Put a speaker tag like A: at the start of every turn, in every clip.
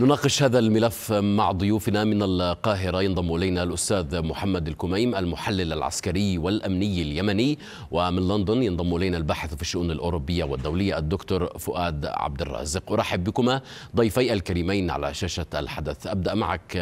A: نناقش هذا الملف مع ضيوفنا من القاهرة ينضم إلينا الأستاذ محمد الكميم المحلل العسكري والأمني اليمني ومن لندن ينضم إلينا الباحث في الشؤون الأوروبية والدولية الدكتور فؤاد عبد الرازق أرحب بكما ضيفي الكريمين على شاشة الحدث أبدأ معك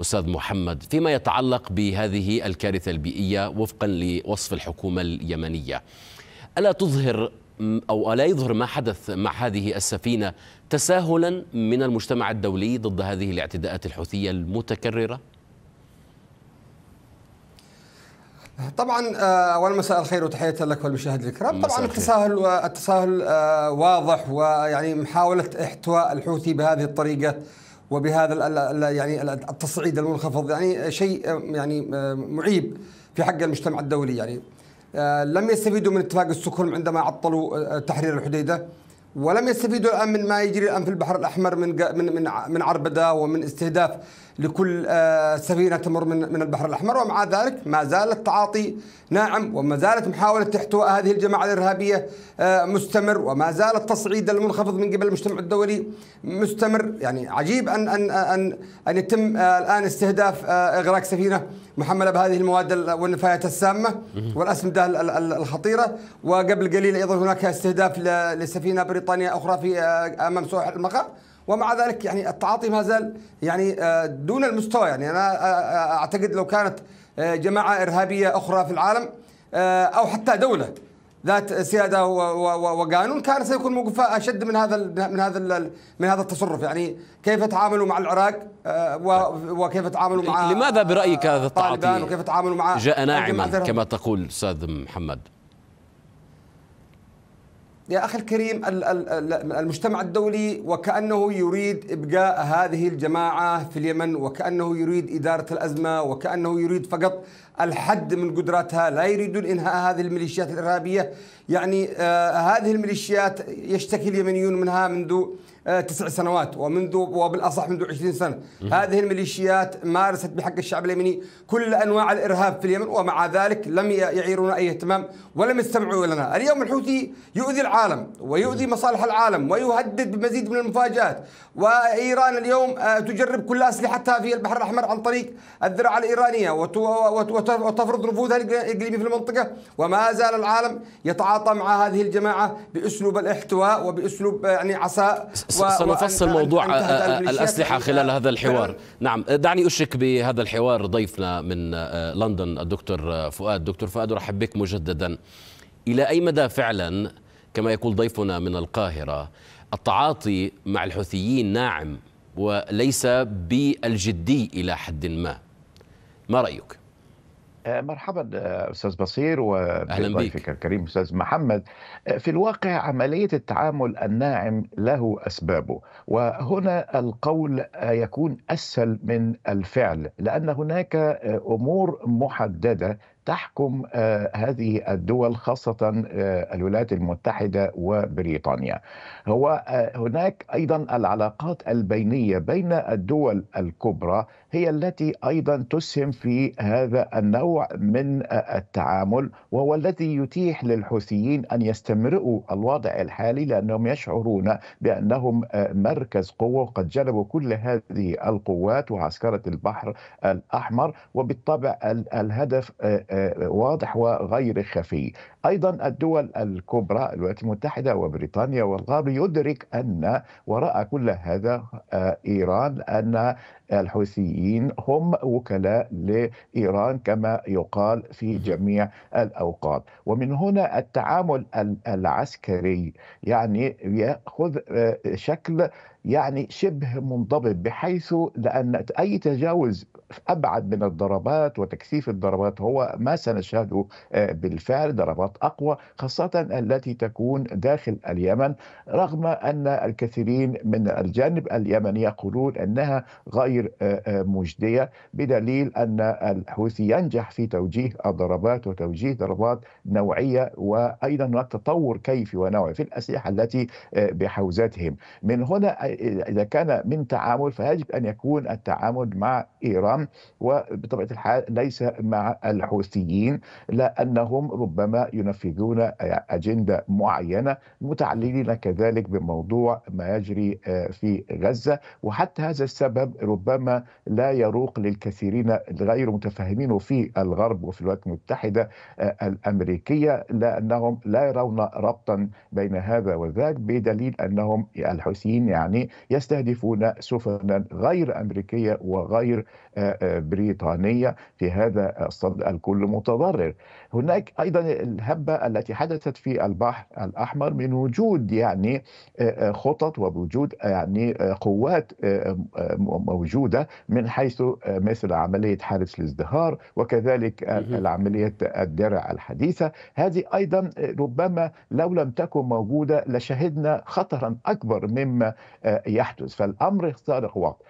A: أستاذ محمد فيما يتعلق بهذه الكارثة البيئية وفقا لوصف الحكومة اليمنية ألا تظهر أو الا يظهر ما حدث مع هذه السفينة تساهلا من المجتمع الدولي ضد هذه الاعتداءات الحوثية المتكررة؟
B: طبعا آه، اولا مساء الخير وتحيه لك والمشاهد الكرام طبعا التساهل التساهل آه، واضح ويعني محاوله احتواء الحوثي بهذه الطريقه وبهذا يعني التصعيد المنخفض يعني شيء آه، يعني معيب في حق المجتمع الدولي يعني آه، لم يستفيدوا من اتفاق السكرم عندما عطلوا آه، تحرير الحديده ولم يستفيدوا الان من ما يجري الان في البحر الاحمر من من من عربده ومن استهداف لكل آه، سفينه تمر من من البحر الاحمر ومع ذلك ما زال التعاطي ناعم وما زالت محاوله احتواء هذه الجماعه الارهابيه آه، مستمر وما زال التصعيد المنخفض من قبل المجتمع الدولي مستمر يعني عجيب ان ان ان ان يتم آه، الان استهداف اغراق سفينه محمله بهذه المواد والنفايات السامه والاسمده الخطيره وقبل قليل ايضا هناك استهداف لسفينه بريطانيه اخرى في امام سواحل المقر ومع ذلك يعني التعاطي ما زال يعني آه، دون المستوى يعني انا آه، آه، اعتقد لو كانت جماعه ارهابيه اخرى في العالم او حتى دوله ذات سياده وقانون كان سيكون موقفها اشد من هذا من هذا من هذا التصرف يعني كيف تعاملوا مع العراق وكيف تعاملوا مع
A: لماذا برايك هذا التعاطي وكيف
B: تعاملوا مع جاء ناعما كما
A: تقول استاذ محمد
B: يا أخي الكريم المجتمع الدولي وكأنه يريد إبقاء هذه الجماعة في اليمن وكأنه يريد إدارة الأزمة وكأنه يريد فقط الحد من قدراتها لا يريدون إنهاء هذه الميليشيات الإرهابية يعني آه, هذه الميليشيات يشتكي اليمنيون منها منذ آه, تسع سنوات ومنذ وبالاصح منذ 20 سنه، هذه الميليشيات مارست بحق الشعب اليمني كل انواع الارهاب في اليمن ومع ذلك لم يعيرونا اي اهتمام ولم يستمعوا لنا، اليوم الحوثي يؤذي العالم ويؤذي مصالح العالم ويهدد بمزيد من المفاجات، وايران اليوم آه, تجرب كل اسلحتها في البحر الاحمر عن طريق الذراع الايرانيه وتفرض نفوذها الاقليمي في المنطقه وما زال العالم يتعاطى تتعاطى مع هذه الجماعه باسلوب الاحتواء وباسلوب آه، يعني عصاء سنفصل موضوع آه، آه، الاسلحه
A: خلال هذا الحوار نعم دعني اشرك بهذا الحوار ضيفنا من لندن الدكتور فؤاد دكتور فؤاد ارحب بك مجددا الى اي مدى فعلا كما يقول ضيفنا من القاهره التعاطي مع الحوثيين ناعم وليس بالجدي الى حد ما ما رايك
C: آه، مرحبا آه، استاذ بصير بك الكريم استاذ محمد آه، في الواقع عمليه التعامل الناعم له اسبابه وهنا القول يكون اسهل من الفعل لان هناك امور محدده تحكم آه، هذه الدول خاصة آه، الولايات المتحدة وبريطانيا هو آه، هناك أيضا العلاقات البينية بين الدول الكبرى هي التي أيضا تسهم في هذا النوع من التعامل وهو الذي يتيح للحوثيين أن يستمرئوا الوضع الحالي لأنهم يشعرون بأنهم مركز قوة وقد جلبوا كل هذه القوات وعسكرة البحر الأحمر وبالطبع الهدف واضح وغير خفي أيضا الدول الكبرى الولايات المتحدة وبريطانيا والغرب يدرك أن وراء كل هذا آه، إيران أن الحوثيين هم وكلاء لإيران كما يقال في جميع الأوقات ومن هنا التعامل العسكري يعني يأخذ آه، شكل يعني شبه منضبط بحيث لأن أي تجاوز أبعد من الضربات وتكثيف الضربات هو ما سنشهده آه، بالفعل ضربات أقوى خاصة التي تكون داخل اليمن رغم أن الكثيرين من الجانب اليمني يقولون أنها غير آه، آه، مجدية بدليل أن الحوثي ينجح في توجيه الضربات وتوجيه ضربات نوعية وأيضا هناك تطور كيفي ونوعي في الأسلحة التي بحوزتهم من هنا اذا كان من تعامل فيجب ان يكون التعامل مع ايران وبطبيعه الحال ليس مع الحوثيين لانهم ربما ينفذون اجنده معينه متعللين كذلك بموضوع ما يجري آه، في غزه وحتى هذا السبب ربما لا يروق للكثيرين الغير متفهمين في الغرب وفي الولايات المتحده آه، الامريكيه لانهم لا يرون ربطا بين هذا وذاك بدليل انهم الحوثيين يعني يعني يستهدفون سفنا غير أمريكية وغير آه، آه، بريطانية في هذا الصد الكل متضرر هناك ايضا الهبه التي حدثت في البحر الاحمر من وجود يعني آه، آه، خطط ووجود يعني آه، قوات موجوده من حيث مثل عمليه حارس الازدهار وكذلك العمليه الدرع الحديثه هذه ايضا ربما لو لم تكن موجوده لشهدنا خطرا اكبر مما يحدث فالامر سارق وقت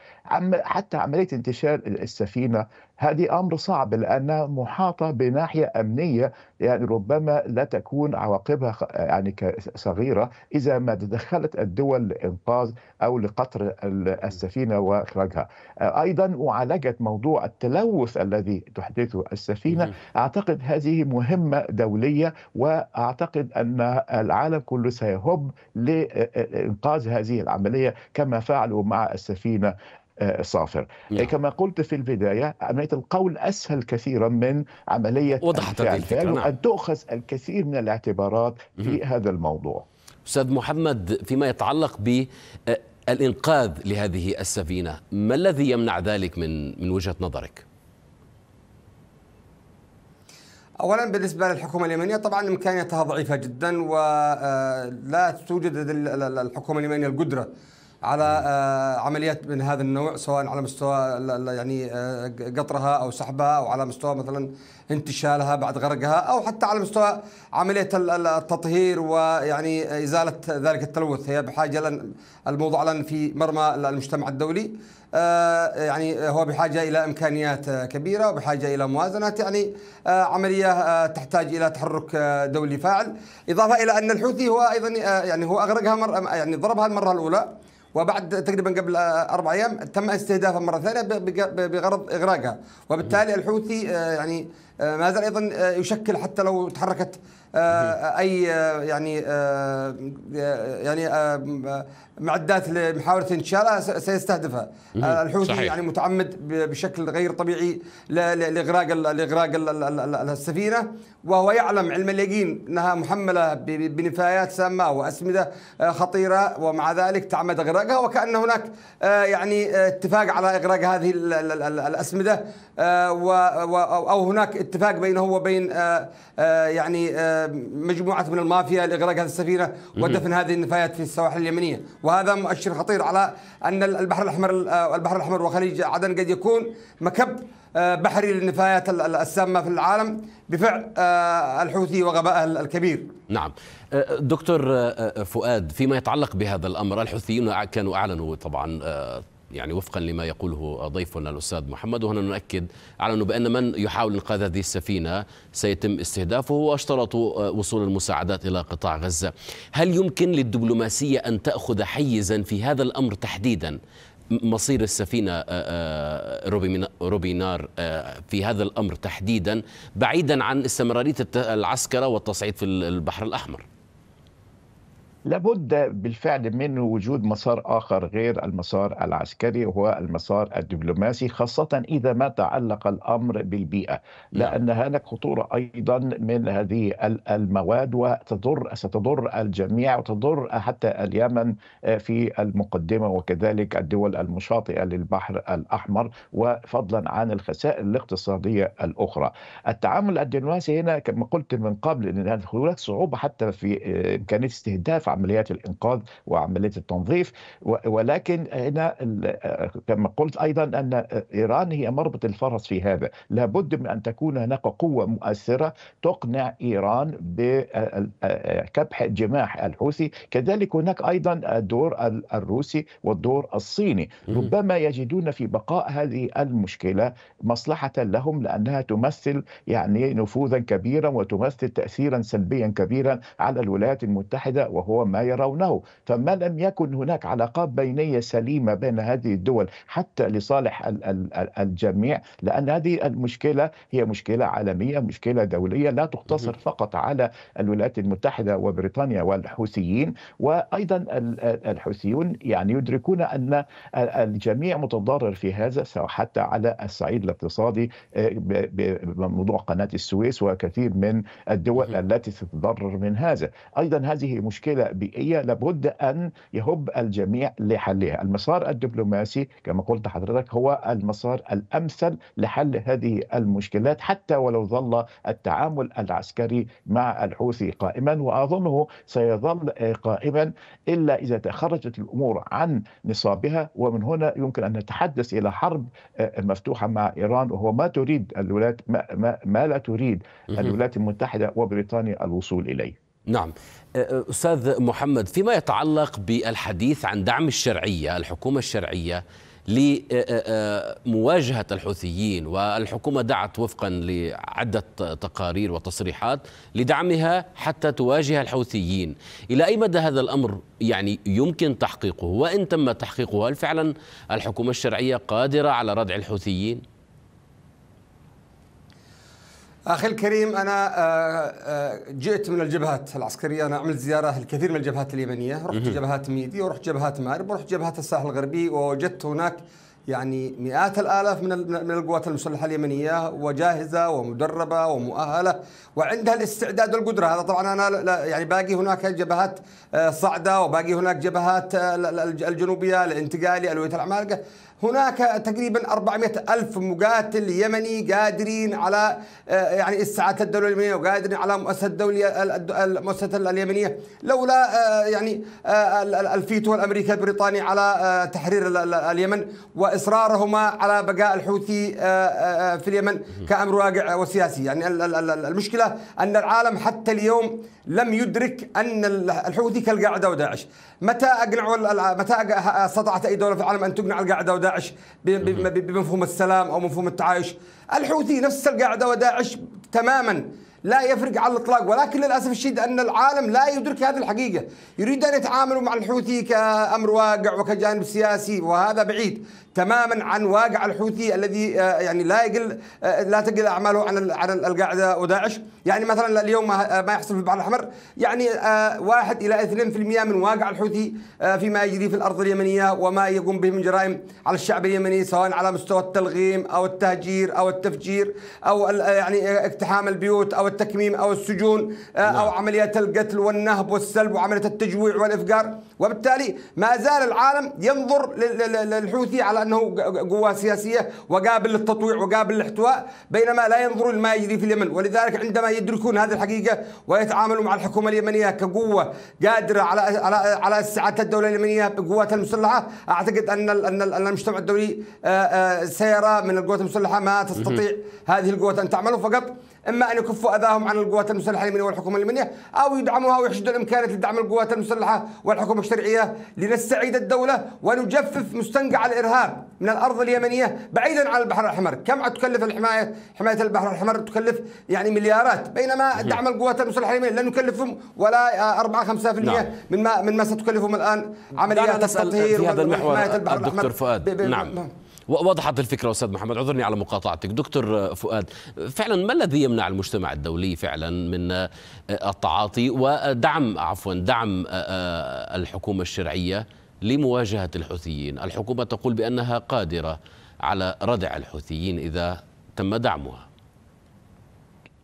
C: حتى عمليه انتشار السفينه هذه امر صعب لانها محاطه بناحيه امنيه الدولية يعني ربما لا تكون عواقبها يعني صغيرة إذا ما تدخلت الدول لإنقاذ أو لقطر السفينة وإخراجها أيضا معالجة موضوع التلوث الذي تحدثه السفينة أعتقد هذه مهمة دولية وأعتقد أن العالم كله سيهب لإنقاذ هذه العملية كما فعلوا مع السفينة آه، صافر يعني. كما قلت في البداية عملية القول أسهل كثيرا من عملية وضحت الفعل الفكرة نعم. أن تؤخذ الكثير من الاعتبارات في هذا الموضوع
A: أستاذ محمد فيما يتعلق بالإنقاذ آه، لهذه السفينة ما الذي يمنع ذلك من من وجهة نظرك؟
B: اولا بالنسبه للحكومه اليمنيه طبعا امكانياتها ضعيفه جدا ولا توجد الحكومه اليمنيه القدره على آه، عمليات من هذا النوع سواء على مستوى يعني آه، قطرها او سحبها او على مستوى مثلا انتشالها بعد غرقها او حتى على مستوى عمليه التطهير ويعني ازاله ذلك التلوث هي بحاجه لان الموضوع الان في مرمى المجتمع الدولي آه، يعني هو بحاجه الى امكانيات كبيره وبحاجه الى موازنات يعني عمليه تحتاج الى تحرك دولي فاعل اضافه الى ان الحوثي هو ايضا يعني هو اغرقها مره يعني ضربها المره الاولى وبعد تقريبا قبل اربع ايام تم استهدافها مره ثانيه بغرض اغراقها وبالتالي الحوثي آه، يعني آه، ما زال ايضا آه، يشكل حتى لو تحركت آه، اي يعني يعني معدات لمحاوله انشالها سيستهدفها الحوثي صحيح. يعني متعمد بشكل غير طبيعي لاغراق لاغراق السفينه وهو يعلم علم اليقين انها محمله بنفايات سامه واسمده خطيره ومع ذلك تعمد اغراقها وكان هناك يعني اتفاق على اغراق هذه الاسمده او هناك اتفاق بينه وبين آه، آه، يعني آه، مجموعه من المافيا لاغلاق هذه السفينه ودفن هذه النفايات في السواحل اليمنيه وهذا مؤشر خطير على ان البحر الاحمر البحر الاحمر وخليج عدن قد يكون مكب بحري للنفايات السامه في العالم بفعل الحوثي وغبائه الكبير.
A: نعم. دكتور فؤاد فيما يتعلق بهذا الامر الحوثيين كانوا اعلنوا طبعا يعني وفقا لما يقوله ضيفنا الاستاذ محمد وهنا نؤكد على انه بان من يحاول انقاذ هذه السفينه سيتم استهدافه واشترطوا آه، وصول المساعدات الى قطاع غزه. هل يمكن للدبلوماسيه ان تاخذ حيزا في هذا الامر تحديدا؟ مصير السفينه آه، آه، روبي نار في هذا الامر تحديدا بعيدا عن استمراريه العسكره والتصعيد في البحر الاحمر.
C: لابد بالفعل من وجود مسار اخر غير المسار العسكري وهو المسار الدبلوماسي خاصه اذا ما تعلق الامر بالبيئه نعم. لان هناك خطوره ايضا من هذه المواد وتضر ستضر الجميع وتضر حتى اليمن آه، في المقدمه وكذلك الدول المشاطئه للبحر الاحمر وفضلا عن الخسائر الاقتصاديه الاخرى. التعامل الدبلوماسي هنا كما قلت من قبل ان هناك صعوبه حتى في آه، امكانيه استهداف عمليات الانقاذ وعمليه التنظيف ولكن هنا كما قلت ايضا ان ايران هي مربط الفرس في هذا لابد من ان تكون هناك قوه مؤثره تقنع ايران بكبح جماح الحوثي كذلك هناك ايضا الدور الروسي والدور الصيني ربما يجدون في بقاء هذه المشكله مصلحه لهم لانها تمثل يعني نفوذا كبيرا وتمثل تاثيرا سلبيا كبيرا على الولايات المتحده وهو وما ما يرونه فما لم يكن هناك علاقات بينية سليمة بين هذه الدول حتى لصالح الجميع لأن هذه المشكلة هي مشكلة عالمية مشكلة دولية لا تقتصر فقط على الولايات المتحدة وبريطانيا والحوثيين وأيضا الحوثيون يعني يدركون أن الجميع متضرر في هذا سواء حتى على الصعيد الاقتصادي آه، بموضوع قناة السويس وكثير من الدول التي تتضرر من هذا أيضا هذه مشكلة بيئيه لابد ان يهب الجميع لحلها، المسار الدبلوماسي كما قلت حضرتك هو المسار الامثل لحل هذه المشكلات حتى ولو ظل التعامل العسكري مع الحوثي قائما واظنه سيظل قائما الا اذا تخرجت الامور عن نصابها ومن هنا يمكن ان نتحدث الى حرب آه، مفتوحه مع ايران وهو ما تريد الولايات ما, ما, ما لا تريد الولايات المتحده وبريطانيا الوصول اليه.
A: نعم أستاذ محمد فيما يتعلق بالحديث عن دعم الشرعية الحكومة الشرعية لمواجهة الحوثيين والحكومة دعت وفقا لعدة تقارير وتصريحات لدعمها حتى تواجه الحوثيين إلى أي مدى هذا الأمر يعني يمكن تحقيقه وإن تم تحقيقه هل فعلا الحكومة الشرعية قادرة على ردع الحوثيين؟
B: أخي الكريم أنا آه، آه، جئت من الجبهات العسكرية أنا عملت زيارة الكثير من الجبهات اليمنية رحت جبهات ميدي ورحت جبهات مارب ورحت جبهات الساحل الغربي ووجدت هناك يعني مئات الالاف من من القوات المسلحه اليمنيه وجاهزه ومدربه ومؤهله وعندها الاستعداد والقدره هذا طبعا انا يعني باقي هناك جبهات آه، صعده وباقي هناك جبهات الجنوبيه الانتقالي الويه العمالقه هناك تقريبا 400 ألف مقاتل يمني قادرين على آه، يعني استعادة الدولة اليمنية وقادرين على مؤسسة الدولة المؤسسة اليمنية لولا آه، يعني آه، الفيتو الأمريكي البريطاني على تحرير اليمن وإصرارهما على بقاء الحوثي في اليمن كأمر واقع وسياسي يعني المشكلة أن العالم حتى اليوم لم يدرك أن الحوثي كالقاعدة وداعش متى أقنعوا متى استطاعت أي دولة في العالم أن تقنع القاعدة وداعش داعش بمفهوم السلام او مفهوم التعايش الحوثي نفس القاعده وداعش تماما لا يفرق على الاطلاق ولكن للاسف الشديد ان العالم لا يدرك هذه الحقيقه، يريد ان يتعاملوا مع الحوثي كامر واقع وكجانب سياسي وهذا بعيد تماما عن واقع الحوثي الذي آه، يعني لا يقل آه، لا تقل اعماله عن عن القاعده وداعش، يعني مثلا اليوم آه، ما يحصل في البحر الاحمر يعني واحد الى 2% من واقع الحوثي فيما يجري في الارض اليمنيه وما يقوم به من جرائم على الشعب اليمني سواء على مستوى التلغيم او التهجير او التفجير او يعني اقتحام البيوت او والتكميم التكميم او السجون آه، او نعم. عمليات القتل والنهب والسلب وعمليه التجويع والافقار وبالتالي ما زال العالم ينظر للحوثي على انه قوه سياسيه وقابل للتطويع وقابل للاحتواء بينما لا ينظر لما يجري في اليمن ولذلك عندما يدركون هذه الحقيقه ويتعاملوا مع الحكومه اليمنيه كقوه قادره على على على استعاده الدوله اليمنيه بقواتها المسلحه اعتقد ان ان المجتمع الدولي آه، آه، سيرى من القوات المسلحه ما تستطيع هذه القوات ان تعمله فقط إما أن يكفوا أذاهم عن القوات المسلحة اليمنية والحكومة اليمنية أو يدعموها ويحشدوا الإمكانية لدعم القوات المسلحة والحكومة الشرعية لنستعيد الدولة ونجفف مستنقع الإرهاب من الأرض اليمنية بعيدا عن البحر الأحمر كم تكلف الحماية حماية البحر الأحمر تكلف يعني مليارات بينما دعم القوات المسلحة اليمنية لن يكلفهم ولا 4 آه، 5% نعم. من ما من ما ستكلفهم الآن عمليات التطهير وحماية البحر الأحمر دكتور فؤاد نعم
A: وضحت الفكره استاذ محمد عذرني على مقاطعتك دكتور آه، فؤاد فعلا ما الذي يمنع المجتمع الدولي فعلا من آه، التعاطي ودعم عفوا دعم آه، الحكومه الشرعيه لمواجهه الحوثيين الحكومه تقول بانها قادره على ردع الحوثيين اذا تم دعمها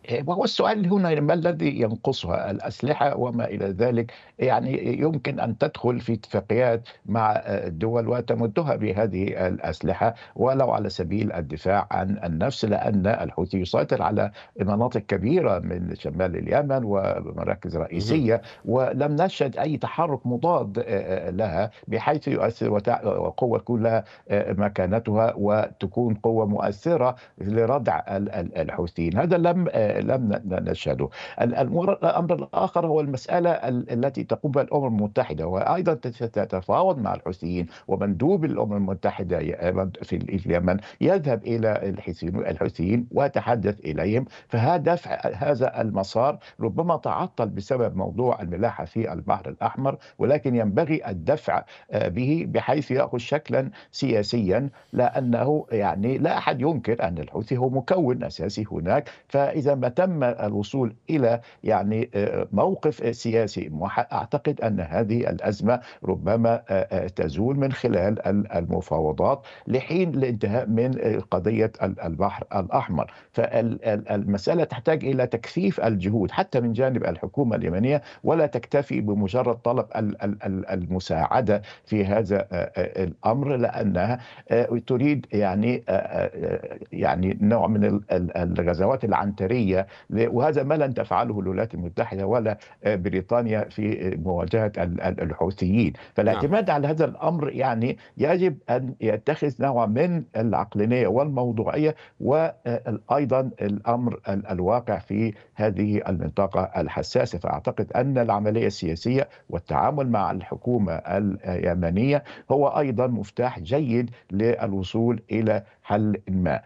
C: إيه، وهو السؤال هنا ما الذي ينقصها الأسلحة وما إلى ذلك يعني يمكن أن تدخل في اتفاقيات مع الدول آه، وتمدها بهذه الأسلحة ولو على سبيل الدفاع عن النفس لأن الحوثي يسيطر على مناطق كبيرة من شمال اليمن ومراكز رئيسية ولم نشهد أي تحرك مضاد آه، آه، لها بحيث يؤثر وقوة كلها مكانتها وتكون قوة مؤثرة لردع الحوثيين هذا لم لم نشهده الأمر الآخر هو المسألة التي تقوم بها الامم المتحده وايضا تتفاوض مع الحوثيين ومندوب الامم المتحده آه، في اليمن يذهب الى الحوثيين ويتحدث اليهم فهذا هذا المسار ربما تعطل بسبب موضوع الملاحه في البحر الاحمر ولكن ينبغي الدفع آه، به بحيث ياخذ شكلا سياسيا لانه يعني لا احد ينكر ان الحوثي هو مكون اساسي هناك فاذا ما تم الوصول الى يعني آه، موقف سياسي أعتقد أن هذه الأزمة ربما آه، آه، تزول من خلال المفاوضات لحين الانتهاء من آه، قضية البحر الأحمر فالمسألة تحتاج إلى تكثيف الجهود حتى من جانب الحكومة اليمنية ولا تكتفي بمجرد طلب المساعدة في هذا الأمر لأنها تريد يعني يعني نوع من الغزوات العنترية وهذا ما لن تفعله الولايات المتحدة ولا بريطانيا في لمواجهه الحوثيين نعم. فالاعتماد على هذا الامر يعني يجب ان يتخذ نوع من العقلانيه والموضوعيه وايضا آه، الامر الواقع في هذه المنطقه الحساسه فاعتقد ان العمليه السياسيه والتعامل مع الحكومه اليمنيه هو ايضا مفتاح جيد للوصول الى حل ما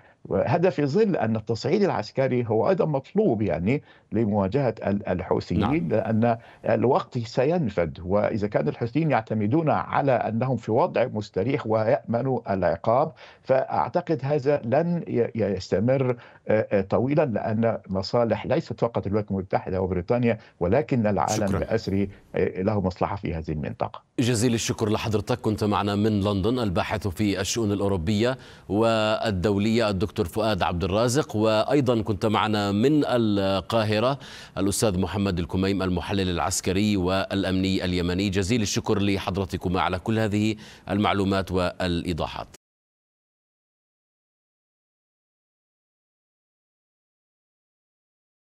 C: هذا في ظل أن التصعيد العسكري هو أيضا مطلوب يعني لمواجهة الحوثيين نعم. لأن الوقت سينفد وإذا كان الحوثيين يعتمدون على أنهم في وضع مستريح ويأمنوا العقاب فأعتقد هذا لن يستمر آه، آه، طويلا لأن مصالح ليست فقط الولايات المتحدة وبريطانيا ولكن العالم الأسري آه، له مصلحة في هذه المنطقة
A: جزيل الشكر لحضرتك كنت معنا من لندن الباحث في الشؤون الأوروبية والدولية الدكتور الدكتور فؤاد عبد الرازق وايضا كنت معنا من القاهره الاستاذ محمد الكميم المحلل العسكري والامني اليمني جزيل الشكر لحضرتكما على كل هذه المعلومات والايضاحات